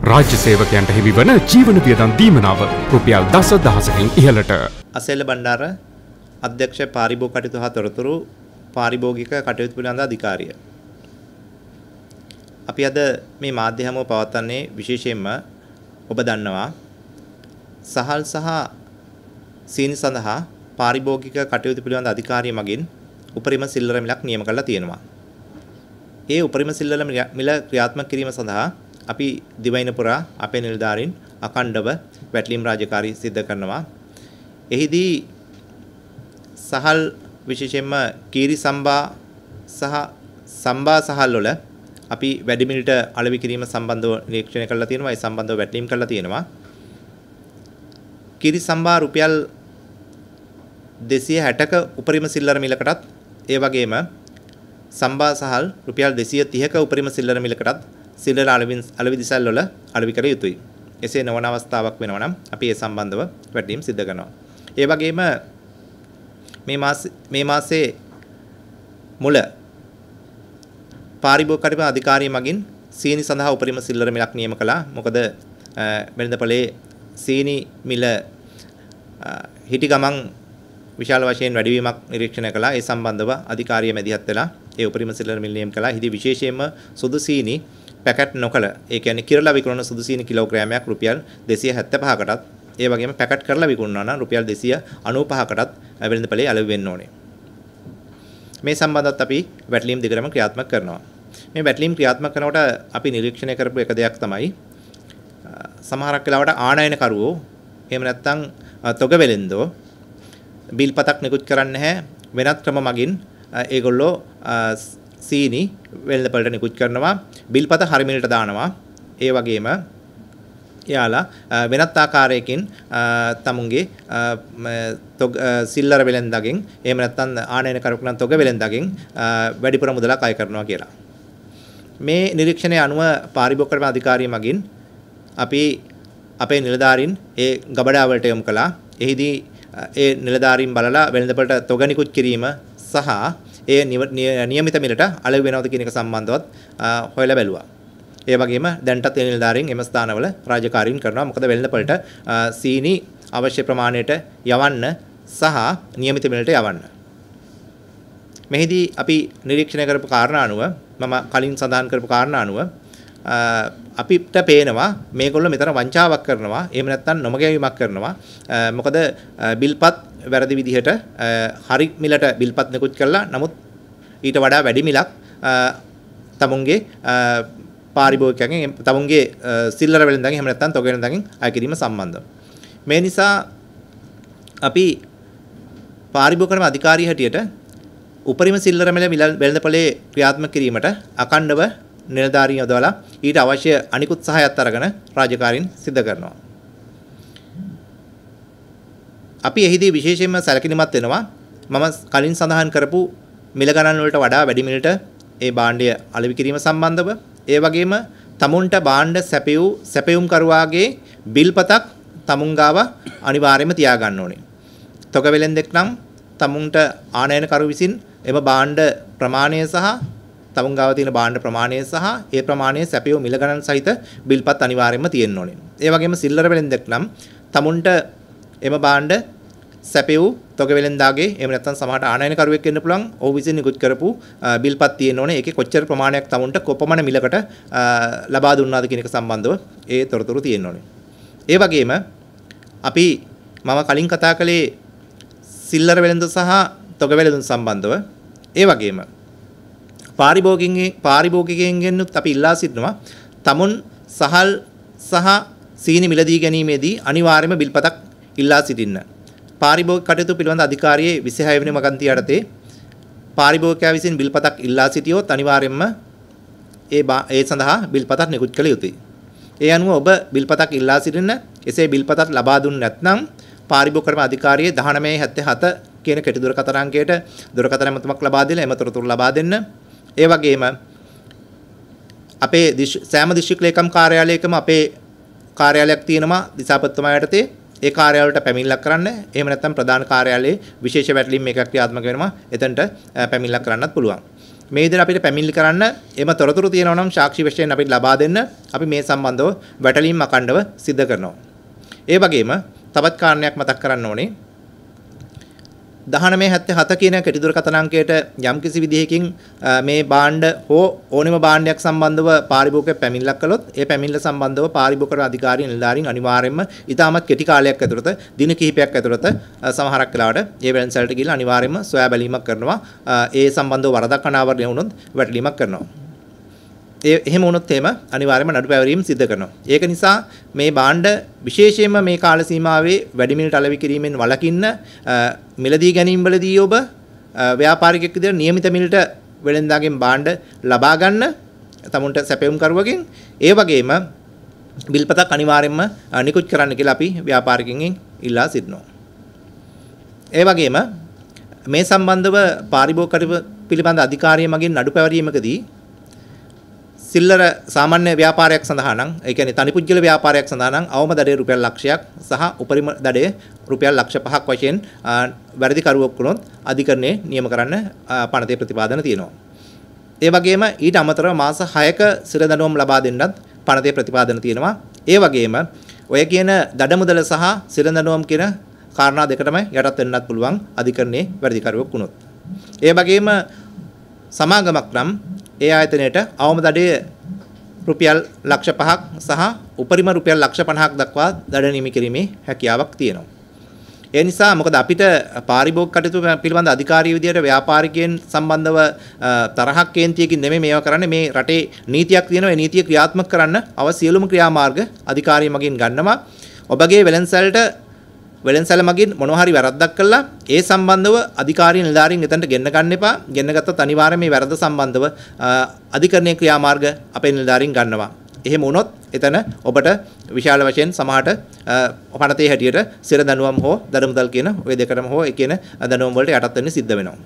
රාජ්‍ය සේවකයන්ට හිමිවන ජීවන වියදම් දීමනාව රුපියල් දස දහසකින් ඉහළට. අසෙල්ල බණ්ඩාර අධ්‍යක්ෂ පාරිභෝග කටයුතු හා තොරතුරු පාරිභෝගික කටයුතු පිළිබඳ අධිකාරිය. අපි අද මේ මාධ්‍ය හමුව පවත්වන්නේ විශේෂයෙන්ම ඔබ දන්නවා සහල් සහ සීනි සඳහා පාරිභෝගික කටයුතු පිළිබඳ අධිකාරිය මගින් උපරිම සිල්ලර මිලක් නියම කරලා තියෙනවා. ඒ උපරිම සිල්ලර මිල ක්‍රියාත්මක කිරීම සඳහා අපි දිවයින පුරා අපේ නිලධාරීන් අකණ්ඩව වැටලීම් රාජකාරී සිද්ධ කරනවා. එහිදී සහල් විශේෂයෙන්ම කීරි සම්බා සහ සම්බා සහල් වල අපි වැඩිමිලට අලෙවි කිරීම සම්බන්ධව නිරීක්ෂණය කරලා තියෙනවා. ඒ සම්බන්ධව වැටලීම් කරලා තියෙනවා. කිරි සම්බා රුපියල් 260ක උපරිම සිල්ලර මිලකටත් ඒ වගේම සම්බා සහල් රුපියල් 230ක උපරිම සිල්ලර මිලකටත් සිල්ලර අලවින් අලවි දිසල් වල අලවි කර යුතුයි. එසේ නොවන අවස්ථාවක් වෙනවා නම් අපි ඒ සම්බන්ධව වැටීම් සිදු කරනවා. ඒ වගේම මේ මාසේ මේ මාසේ මුල පාරිභෝගික අධිකාරිය මගින් සීනි සඳහා උපරිම සිල්ලර මිලක් නියම කළා. මොකද වෙළඳපොලේ සීනි මිල හිටි ගමන් විශාල වශයෙන් වැඩිවීමක් නිරීක්ෂණය කළා. ඒ සම්බන්ධව අධිකාරිය මැදිහත් වෙලා ඒ උපරිම සිල්ලර මිල නියම කළා. ඉතින් විශේෂයෙන්ම සුදු සීනි පැකට් නොකළ ඒ කියන්නේ කිරලා විකුණන සුදු සීනි කිලෝග්‍රෑමයක් රුපියල් 275කටත් ඒ වගේම පැකට් කරලා විකුණනවා නම් රුපියල් 295කටත් වෙළඳ පළේ අලෙවි වෙන්න ඕනේ. මේ සම්බන්ධවත් අපි වැටලීම් දිගටම ක්‍රියාත්මක කරනවා. මේ වැටලීම් ක්‍රියාත්මක කරනකොට අපි නිරීක්ෂණය කරපු එක දෙයක් තමයි සමහරක් වෙලාවට ආනයන කරුවෝ එහෙම නැත්නම් තොග වෙලෙන්දෝ බිල් පතක් නිකුත් කරන්නේ නැහැ වෙනත් ක්‍රම මගින් ඒගොල්ලෝ සීනි වෙළඳපළට නිකුත් කරනවා බිල්පත හරිමිලට දානවා ඒ වගේම එයාලා වෙනත් ආකාරයකින් තමුන්ගේ සිල්ලර වෙළඳගෙන් එහෙම නැත්නම් ආනයන කරුක් නම් තොග වෙළඳගෙන් වැඩිපුර මුදලක් අය කරනවා කියලා. මේ නිරීක්ෂණය අනුව පාරිභෝගික අධිකාරිය මගින් අපි අපේ නිලධාරීන් ඒ ගබඩාවලට යොමු කළා. එහිදී ඒ නිලධාරීන් බලලා වෙළඳපළට තොග නිකුත් කිරීම සහ ඒ නියමිත මිලට අලෙවි වෙනවද කියන එක සම්බන්ධවත් හොයලා බැලුවා. ඒ වගේම දැන්ටත් ඒ නිලධාරීන් එම ස්ථානවල රාජකාරීන් කරනවා. මොකද වෙළඳපොළට සීනි අවශ්‍ය ප්‍රමාණයට යවන්න සහ නියමිත මිලට යවන්න. මෙහිදී අපි නිරීක්ෂණය කරපු කාරණා අනුව මම කලින් සඳහන් කරපු කාරණා අනුව අපිට පේනවා මේගොල්ලෝ මෙතන වංචාවක් කරනවා එහෙම නැත්නම් නොමගැවීමක් කරනවා මොකද බිල්පත් වැරදි විදිහට හරි මිලට බිල්පත් නිකුත් කළා. නමුත් ඊට වඩා වැඩි මිලක් තමුන්ගේ පාරිභෝගිකයන්ගෙන් තමුන්ගේ සිල්ලර වෙළඳගෙන් එහෙම නැත්නම් තොගෙනඳගෙන් අය කිරීම සම්බන්ධව. මේ නිසා අපි පාරිභෝගිකම අධිකාරී හැටියට උපරිම සිල්ලර මිල වෙළඳපොලේ ක්‍රියාත්මක කිරීමට අකණ්ඩව නිලධාරීන් යොදවලා ඊට අවශ්‍ය අනිකුත් සහායත් අරගෙන රාජකාරීන් සිදු කරනවා. අපි එහිදී විශේෂයෙන්ම සැලකිලිමත් වෙනවා මම කලින් සඳහන් කරපු මිල ගණන් වලට වඩා වැඩි මිලට ඒ භාණ්ඩය අලෙවි කිරීම සම්බන්ධව ඒ වගේම තමුන්ට භාණ්ඩ සැපයූ සැපයුම් කරුවාගේ බිල්පතක් තමුන් ගාව අනිවාර්යයෙන්ම තියාගන්න ඕනේ. තොග වෙලෙන්දෙක් නම් තමුන්ට ආනයන කරු විසින් එම භාණ්ඩ ප්‍රමාණය සහ තමුන් ගාව තියෙන භාණ්ඩ ප්‍රමාණය සහ ඒ ප්‍රමාණය සැපයූ මිල ගණන් සහිත බිල්පත් අනිවාර්යයෙන්ම තියෙන්න ඕනේ. ඒ වගේම සිල්ලර වෙලෙන්දෙක් නම් තමුන්ට එම භාණ්ඩ සැපෙව් තොගවෙලෙන්දාගේ එහෙම නැත්නම් සමහරට ආනයනකරුවෙක් වෙන්න පුළුවන් ඔහු විසින් නිකුත් කරපු බිල්පත් තියෙන්න ඕනේ ඒකේ කොච්චර ප්‍රමාණයක් තමුන්ට කොපමණ මිලකට ලබා දුන්නාද කියන එක සම්බන්ධව ඒ තොරතුරු තියෙන්න ඕනේ. ඒ වගේම අපි මම කලින් කතා කළේ සිල්ලර වෙළඳ සහ තොගවෙළඳ සම්බන්ධව ඒ වගේම පාරිභෝගිකයෙන් පාරිභෝගිකයෙන්ගෙනුත් අපි ඉල්ලා සිටිනවා තමුන් සහල් සහ සීනි මිලදී ගැනීමේදී අනිවාර්යයෙන්ම බිල්පතක් ඉල්ලා සිටින්න. පාරිභෝගික කටයුතු පිළිබඳ අධිකාරියේ 26 වෙනි මගන්තිය යටතේ පාරිභෝගිකයා විසින් බිල්පතක් ඉල්ලා සිටියොත් අනිවාර්යයෙන්ම ඒ ඒ සඳහා බිල්පතක් නිකුත් කළ යුතුයි. ඒ අනුව ඔබ බිල්පතක් ඉල්ලා සිටින්න එසේ බිල්පතක් ලබා දුන්නේ නැත්නම් පාරිභෝගික කර්ම අධිකාරියේ 1977 කියන කෙටි දුරකථන අංකයට දුරකථන මතමක් ලබා දීලා එම තොරතුරු ලබා දෙන්න. ඒ වගේම අපේ සෑම දිස්ත්‍රික් ලේකම් කාර්යාලයකම අපේ කාර්යාලයක් තියෙනවා දිසාපත්තුමා යටතේ ඒ කාර්යාලවලට පැමිණිල්ලක් කරන්න. එහෙම නැත්නම් ප්‍රධාන කාර්යාලයේ විශේෂ වැටලීම් එකක් ක්‍රියාත්මක වෙනවා. එතනට පැමිණිල්ලක් කරන්නත් පුළුවන්. මේ විදිහට අපිට පැමිණිලි කරන්න එම තොරතුරු තියෙනවා නම් සාක්ෂි වශයෙන් අපිට ලබා දෙන්න අපි මේ සම්බන්ධව වැටලීම් අකණ්ඩව සිදු කරනවා. ඒ වගේම තවත් කාරණයක් මතක් කරන්න ඕනේ 1977 කියන කෙටිදුරකථන අංකයට යම්කිසි විදිහකින් මේ බාණ්ඩ හෝ ඕනෙම බාණ්ඩයක් සම්බන්ධව පාරිභෝගික පැමිණිල්ලක් කළොත් ඒ පැමිණිල්ල සම්බන්ධව පාරිභෝගික අධිකාරී නිලධාරීන් අනිවාර්යයෙන්ම ඉතාමත් කෙටි කාලයක් ඇතුළත දින කිහිපයක් ඇතුළත සමහරක් වෙලාවට ඒ වෙළඳසැලට ගිහිල්ලා අනිවාර්යයෙන්ම සොයා බැලීමක් කරනවා ඒ සම්බන්ධව වරදක් අනාවරණය වුණොත් වැටලීමක් කරනවා ඒ එහෙම වුණොත් එහෙම අනිවාර්යයෙන්ම නඩු පැවරීම සිද්ධ කරනවා. ඒක නිසා මේ බාණ්ඩ විශේෂයෙන්ම මේ කාල සීමාවේ වැඩි මිලට අලෙවි කිරීමෙන් වළකින්න මිලදී ගැනීම්වලදී ඔබ ව්‍යාපාරිකයෙක් විදිහට નિયમિત මිලට වෙළෙන්දාගෙන් බාණ්ඩ ලබා ගන්න තමුන්ට සැපයුම් කරුවකින් ඒ වගේම බිල්පතක් අනිවාර්යයෙන්ම නිකුත් කරන්න කියලා අපි ව්‍යාපාරිකයන්ගෙන් ඉල්ලා සිටිනවා. ඒ වගේම මේ සම්බන්ධව පාරිභෝගික පිළිබඳ අධිකාරිය මගින් නඩු පැවරීමකදී සිල්ලර සාමාන්‍ය ව්‍යාපාරයක් සඳහා නම් ඒ කියන්නේ තනිපුජ්‍යල ව්‍යාපාරයක් සඳහා නම් අවම දඩේ රුපියල් ලක්ෂයක් සහ උපරිම දඩේ රුපියල් ලක්ෂ 5ක් වශයෙන් වැඩි කරුවක් වුණොත් අධිකරණය නියම කරන්න පනතේ ප්‍රතිපාදන තියෙනවා. ඒ වගේම ඊට අමතරව මාස 6ක සිර දඬුවම් ලබා දෙන්නත් පනතේ ප්‍රතිපාදන තියෙනවා. ඒ වගේම ඔය කියන දඩ මුදල සහ සිර දඬුවම් කියන කාරණා දෙකටම යටත් වෙන්නත් පුළුවන් අධිකරණයේ වැඩිකරුවෙක් වුණොත්. ඒ වගේම සමාගමක් නම් ඒ ආයතනයට අවම දඩය රුපියල් ලක්ෂ පහක් සහ උපරිම රුපියල් ලක්ෂ පණහක් දක්වා දඩ නිමි කිරීමේ හැකියාවක් තියෙනවා. ඒ නිසා මොකද අපිට පාරිභෝගික කටයුතු පිළිබඳ අධිකාරී විදියට ව්‍යාපාරිකයන් සම්බන්ධව තරහක් කේන්තියකින් නෙමෙයි මේවා කරන්නේ මේ රටේ නීතියක් තියෙනවා ඒ නීතිය ක්‍රියාත්මක කරන්න අවශ්‍ය සියලුම ක්‍රියාමාර්ග අධිකාරිය මගින් ගන්නවා. ඔබගේ වෙලන්සල්ට වෙළෙන්සැල මගින් මොනවා හරි වැරද්දක් කළා ඒ සම්බන්ධව අධිකාරී නිලධාරීන් එතනට ගෙන්න ගන්න එපා. ගෙන්න ගත්තත් අනිවාර්යයෙන් මේ වැරද්ද සම්බන්ධව අධිකරණයේ ක්‍රියාමාර්ග අපේ නිලධාරීන් ගන්නවා. එහෙම වුණොත් එතන ඔබට විශාල වශයෙන් සමහරට පණතේ හැටියට සිර දනුවම් හෝ දඩමුදල් කියන ওই දෙකටම හෝ ඒ කියන දනුවම් වලට යටත් වෙන්න සිද්ධ වෙනවා.